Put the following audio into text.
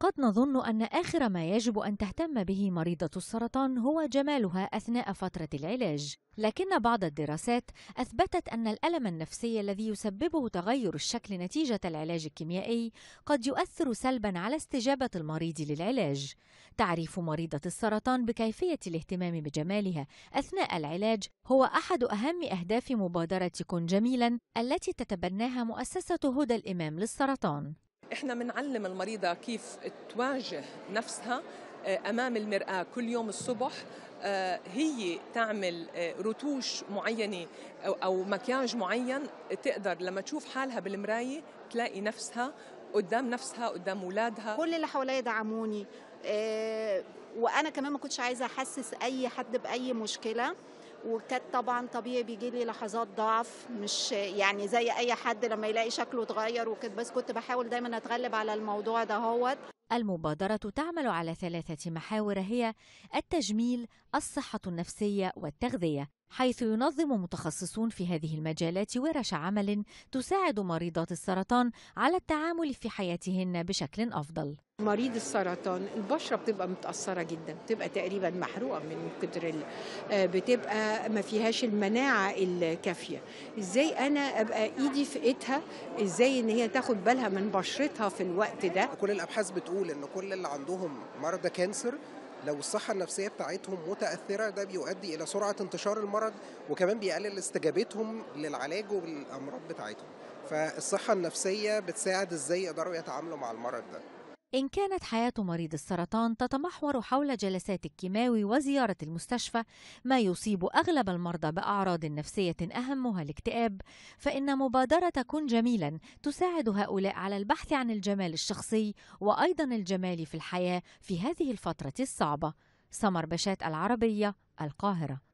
قد نظن أن آخر ما يجب أن تهتم به مريضة السرطان هو جمالها أثناء فترة العلاج، لكن بعض الدراسات أثبتت أن الألم النفسي الذي يسببه تغير الشكل نتيجة العلاج الكيميائي قد يؤثر سلبًا على استجابة المريض للعلاج. تعريف مريضة السرطان بكيفية الاهتمام بجمالها أثناء العلاج هو أحد أهم أهداف مبادرة كن جميلًا التي تتبناها مؤسسة هدى الإمام للسرطان. احنا بنعلم المريضه كيف تواجه نفسها آه، امام المراه كل يوم الصبح آه، هي تعمل آه، رتوش معينه او مكياج معين تقدر لما تشوف حالها بالمرايه تلاقي نفسها قدام نفسها قدام اولادها كل اللي حواليا دعموني وانا كمان ما كنتش عايزه احسس اي حد باي مشكله وكانت طبعا طبيعي بيجي لي لحظات ضعف مش يعني زي اي حد لما يلاقي شكله اتغير وكده بس كنت بحاول دايما اتغلب على الموضوع ده هوت المبادرة تعمل على ثلاثة محاور هي التجميل، الصحة النفسية والتغذية، حيث ينظم متخصصون في هذه المجالات ورش عمل تساعد مريضات السرطان على التعامل في حياتهن بشكل أفضل. مريض السرطان البشرة بتبقى متأثرة جدا بتبقى تقريبا محروقة من كتر آه، بتبقى ما فيهاش المناعة الكافية ازاي انا ابقى ايدي في ايدها ازاي ان هي تاخد بالها من بشرتها في الوقت ده كل الابحاث بتقول ان كل اللي عندهم مرضى كانسر لو الصحة النفسية بتاعتهم متأثرة ده بيؤدي إلى سرعة انتشار المرض وكمان بيقلل استجابتهم للعلاج والأمراض بتاعتهم فالصحة النفسية بتساعد إزاي يقدروا يتعاملوا مع المرض ده إن كانت حياة مريض السرطان تتمحور حول جلسات الكيماوي وزيارة المستشفى ما يصيب أغلب المرضى بأعراض نفسية أهمها الاكتئاب فإن مبادرة كن جميلا تساعد هؤلاء على البحث عن الجمال الشخصي وأيضا الجمال في الحياة في هذه الفترة الصعبة سمر بشات العربية القاهرة